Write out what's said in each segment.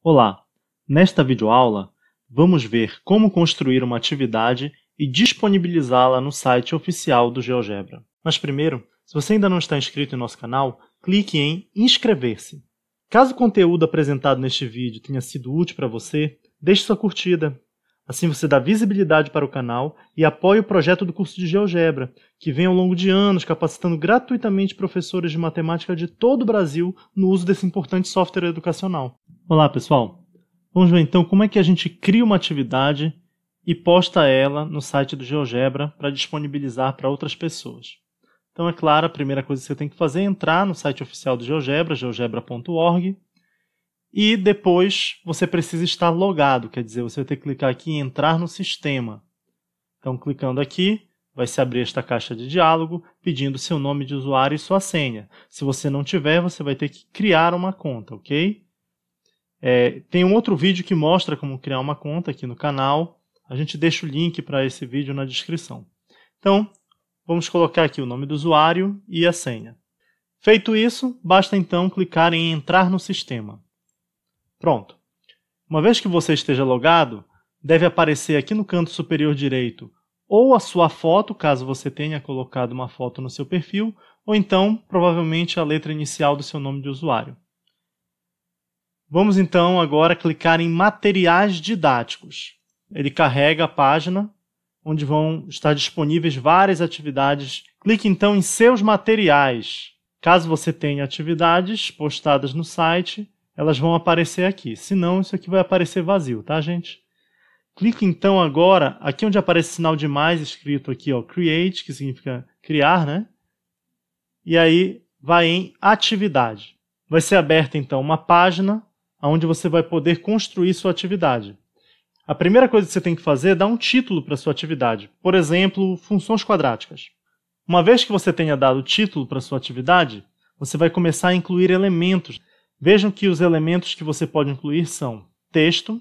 Olá! Nesta videoaula, vamos ver como construir uma atividade e disponibilizá-la no site oficial do GeoGebra. Mas primeiro, se você ainda não está inscrito em nosso canal, clique em Inscrever-se. Caso o conteúdo apresentado neste vídeo tenha sido útil para você, deixe sua curtida. Assim você dá visibilidade para o canal e apoia o projeto do curso de GeoGebra, que vem ao longo de anos capacitando gratuitamente professores de matemática de todo o Brasil no uso desse importante software educacional. Olá, pessoal. Vamos ver então como é que a gente cria uma atividade e posta ela no site do GeoGebra para disponibilizar para outras pessoas. Então, é claro, a primeira coisa que você tem que fazer é entrar no site oficial do GeoGebra, geogebra.org, e depois você precisa estar logado, quer dizer, você vai ter que clicar aqui em entrar no sistema. Então, clicando aqui, vai se abrir esta caixa de diálogo pedindo seu nome de usuário e sua senha. Se você não tiver, você vai ter que criar uma conta, ok? É, tem um outro vídeo que mostra como criar uma conta aqui no canal. A gente deixa o link para esse vídeo na descrição. Então, vamos colocar aqui o nome do usuário e a senha. Feito isso, basta então clicar em entrar no sistema. Pronto. Uma vez que você esteja logado, deve aparecer aqui no canto superior direito ou a sua foto, caso você tenha colocado uma foto no seu perfil, ou então, provavelmente, a letra inicial do seu nome de usuário. Vamos então agora clicar em materiais didáticos. Ele carrega a página onde vão estar disponíveis várias atividades. Clique então em seus materiais. Caso você tenha atividades postadas no site, elas vão aparecer aqui. Se não, isso aqui vai aparecer vazio, tá, gente? Clique então agora aqui onde aparece o sinal de mais escrito aqui, ó, create, que significa criar, né? E aí vai em atividade. Vai ser aberta então uma página onde você vai poder construir sua atividade. A primeira coisa que você tem que fazer é dar um título para sua atividade. Por exemplo, funções quadráticas. Uma vez que você tenha dado o título para sua atividade, você vai começar a incluir elementos. Vejam que os elementos que você pode incluir são texto,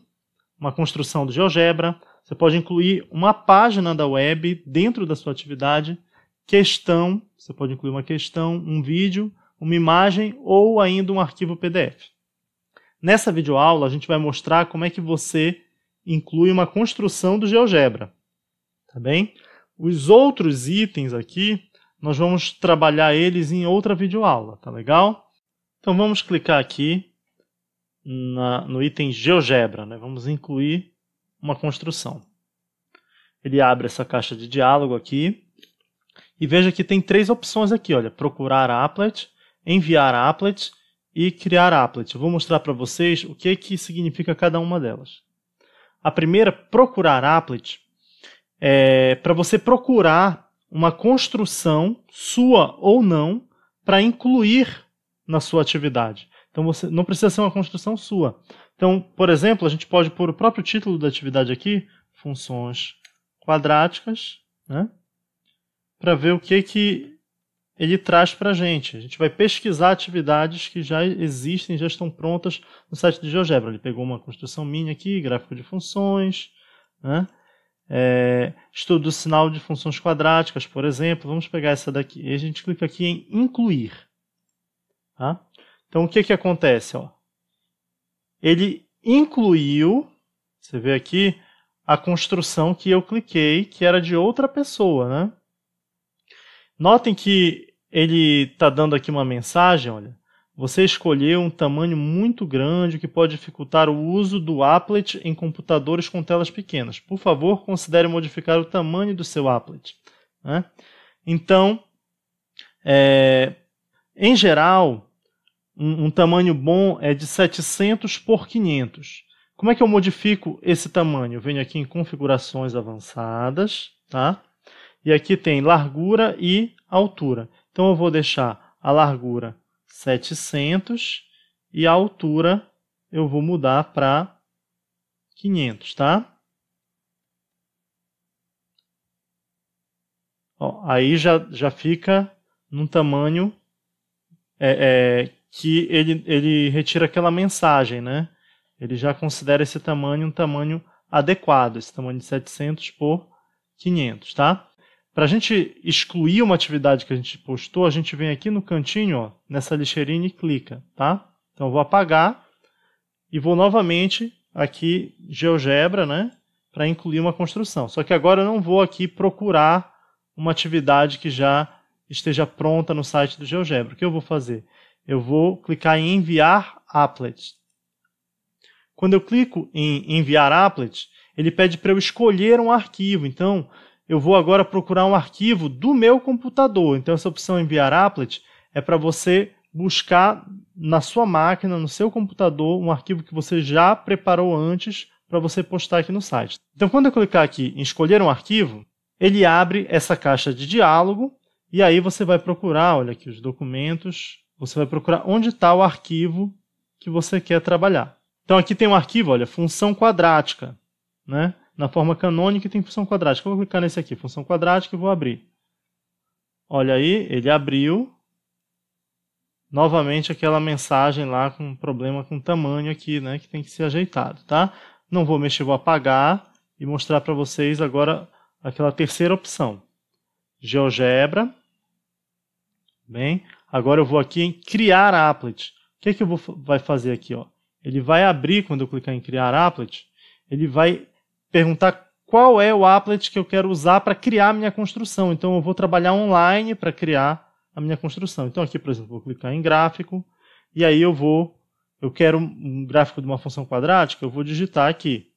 uma construção do GeoGebra, você pode incluir uma página da web dentro da sua atividade, questão, você pode incluir uma questão, um vídeo, uma imagem ou ainda um arquivo PDF. Nessa videoaula, a gente vai mostrar como é que você inclui uma construção do GeoGebra. Tá bem? Os outros itens aqui, nós vamos trabalhar eles em outra videoaula, tá legal? Então vamos clicar aqui na, no item GeoGebra, né? vamos incluir uma construção. Ele abre essa caixa de diálogo aqui e veja que tem três opções aqui, olha, procurar applet, enviar applet e criar applet. Eu vou mostrar para vocês o que, que significa cada uma delas. A primeira, procurar applet, é para você procurar uma construção, sua ou não, para incluir na sua atividade. Então você não precisa ser uma construção sua. Então, por exemplo, a gente pode pôr o próprio título da atividade aqui, funções quadráticas, né? Para ver o que que ele traz para a gente. A gente vai pesquisar atividades que já existem, já estão prontas no site de GeoGebra. Ele pegou uma construção mini aqui, gráfico de funções, né? é, estudo do sinal de funções quadráticas, por exemplo. Vamos pegar essa daqui. E a gente clica aqui em incluir. Tá? Então, o que, que acontece? Ó? Ele incluiu, você vê aqui, a construção que eu cliquei, que era de outra pessoa, né? Notem que ele está dando aqui uma mensagem, olha. Você escolheu um tamanho muito grande que pode dificultar o uso do applet em computadores com telas pequenas. Por favor, considere modificar o tamanho do seu applet. Né? Então, é, em geral, um, um, tamanho bom é de 700 por 500. Como é que eu modifico esse tamanho? Eu venho aqui em configurações avançadas, tá? E aqui tem largura e altura. Então eu vou deixar a largura 700 e a altura eu vou mudar para 500, tá? Ó, aí já, já fica num tamanho é, é, que ele, ele retira aquela mensagem, né? Ele já considera esse tamanho um tamanho adequado, esse tamanho de 700 por 500, tá? Para a gente excluir uma atividade que a gente postou, a gente vem aqui no cantinho, ó, nessa lixeirinha e clica, tá? Então eu vou apagar e vou novamente aqui GeoGebra, né, para incluir uma construção. Só que agora eu não vou aqui procurar uma atividade que já esteja pronta no site do GeoGebra. O que eu vou fazer? Eu vou clicar em enviar applet. Quando eu clico em enviar applet, ele pede para eu escolher um arquivo. Então, eu vou agora procurar um arquivo do meu computador. Então, essa opção enviar applet é para você buscar na sua máquina, no seu computador, um arquivo que você já preparou antes para você postar aqui no site. Então, quando eu clicar aqui em escolher um arquivo, ele abre essa caixa de diálogo e aí você vai procurar, olha aqui os documentos, você vai procurar onde está o arquivo que você quer trabalhar. Então, aqui tem um arquivo, olha, função quadrática, né? na forma canônica tem função quadrática. Eu vou clicar nesse aqui, função quadrática, e vou abrir. Olha aí, ele abriu. Novamente aquela mensagem lá com problema com tamanho aqui, né, que tem que ser ajeitado, tá? Não vou mexer, vou apagar e mostrar para vocês agora aquela terceira opção. GeoGebra. Bem, agora eu vou aqui em criar applet. O que é que eu vou vai fazer aqui, ó? Ele vai abrir quando eu clicar em criar applet, ele vai perguntar qual é o applet que eu quero usar para criar a minha construção. Então, eu vou trabalhar online para criar a minha construção. Então, aqui, por exemplo, vou clicar em gráfico, e aí eu vou, eu quero um gráfico de uma função quadrática, eu vou digitar aqui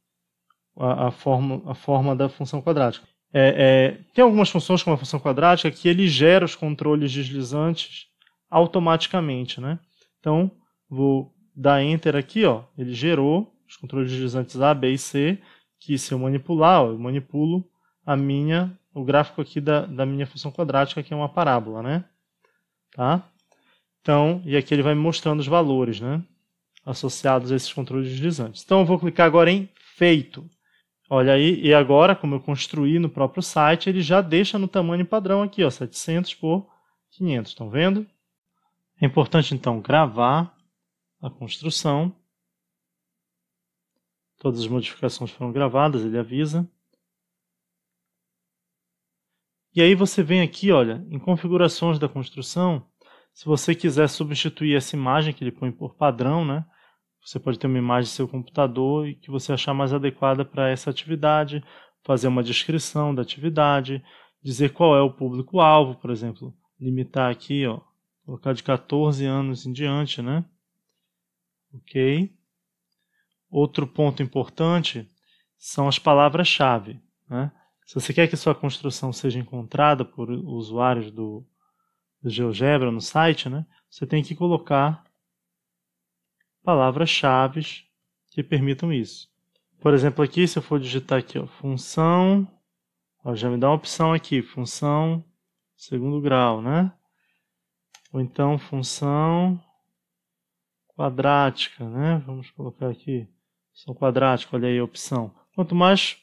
a, a forma, a forma da função quadrática. É, é, tem algumas funções como a função quadrática que ele gera os controles deslizantes automaticamente, né? Então, vou dar Enter aqui, ó, ele gerou os controles deslizantes A, B e C, que se eu manipular, eu manipulo a minha, o gráfico aqui da, da minha função quadrática, que é uma parábola, né? Tá? Então, e aqui ele vai me mostrando os valores, né? Associados a esses controles deslizantes. Então, eu vou clicar agora em Feito. Olha aí, e agora, como eu construí no próprio site, ele já deixa no tamanho padrão aqui, ó, 700 por 500, estão vendo? É importante, então, gravar a construção Todas as modificações foram gravadas, ele avisa. E aí você vem aqui, olha, em configurações da construção, se você quiser substituir essa imagem que ele põe por padrão, né? Você pode ter uma imagem do seu computador e que você achar mais adequada para essa atividade, fazer uma descrição da atividade, dizer qual é o público-alvo, por exemplo, limitar aqui, ó, colocar de 14 anos em diante, né? Ok. Outro ponto importante são as palavras-chave. Né? Se você quer que sua construção seja encontrada por usuários do, do GeoGebra no site, né, você tem que colocar palavras-chave que permitam isso. Por exemplo, aqui, se eu for digitar aqui, ó, função, ó, já me dá uma opção aqui, função segundo grau, né? Ou então função quadrática, né? Vamos colocar aqui Sol quadrático, olha aí a opção. Quanto mais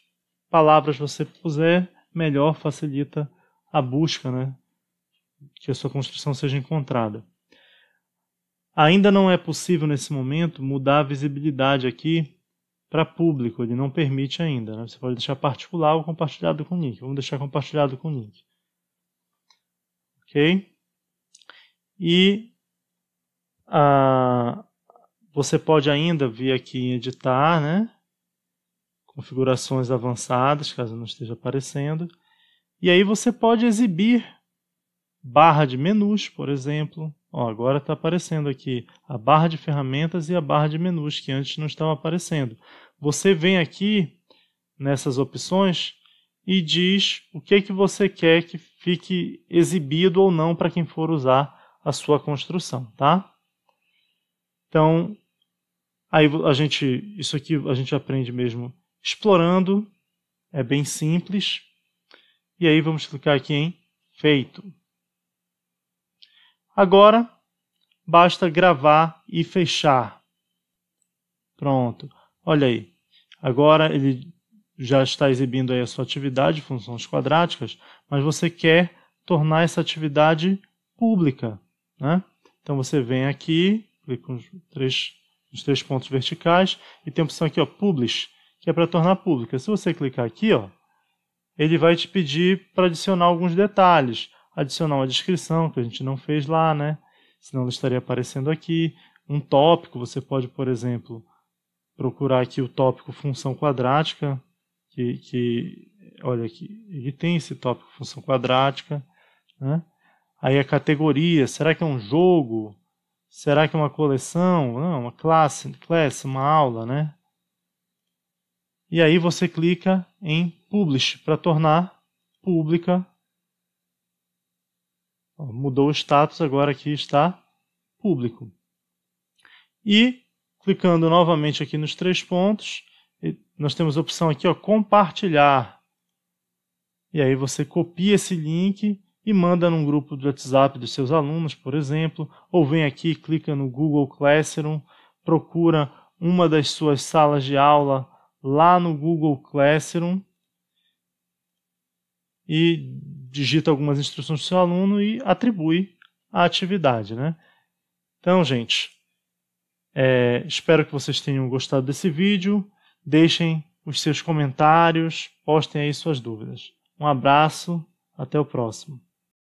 palavras você puser, melhor facilita a busca, né? Que a sua construção seja encontrada. Ainda não é possível nesse momento mudar a visibilidade aqui para público, ele não permite ainda. Né? Você pode deixar particular ou compartilhado com link. Vamos deixar compartilhado com link. Ok? E a você pode ainda vir aqui em editar, né? Configurações avançadas, caso não esteja aparecendo. E aí você pode exibir barra de menus, por exemplo. Ó, agora está aparecendo aqui a barra de ferramentas e a barra de menus, que antes não estavam aparecendo. Você vem aqui nessas opções e diz o que, é que você quer que fique exibido ou não para quem for usar a sua construção. Tá? Então, Aí a gente, isso aqui a gente aprende mesmo explorando, é bem simples. E aí vamos clicar aqui em feito. Agora basta gravar e fechar. Pronto. Olha aí. Agora ele já está exibindo aí a sua atividade, funções quadráticas, mas você quer tornar essa atividade pública. Né? Então você vem aqui, clica com os três os três pontos verticais, e tem a opção aqui, ó, Publish, que é para tornar pública. Se você clicar aqui, ó, ele vai te pedir para adicionar alguns detalhes. Adicionar uma descrição, que a gente não fez lá, né? Senão estaria aparecendo aqui. Um tópico, você pode, por exemplo, procurar aqui o tópico função quadrática, que, que olha aqui, ele tem esse tópico função quadrática, né? Aí a categoria, será que é um jogo? Será que é uma coleção? Não, uma classe, classe, uma aula, né? E aí você clica em Publish para tornar pública. Mudou o status, agora aqui está público. E clicando novamente aqui nos três pontos, nós temos a opção aqui, ó, compartilhar. E aí você copia esse link e manda num grupo do WhatsApp dos seus alunos, por exemplo, ou vem aqui, clica no Google Classroom, procura uma das suas salas de aula lá no Google Classroom e digita algumas instruções do seu aluno e atribui a atividade, né? Então, gente, é, espero que vocês tenham gostado desse vídeo. Deixem os seus comentários, postem aí suas dúvidas. Um abraço, até o próximo.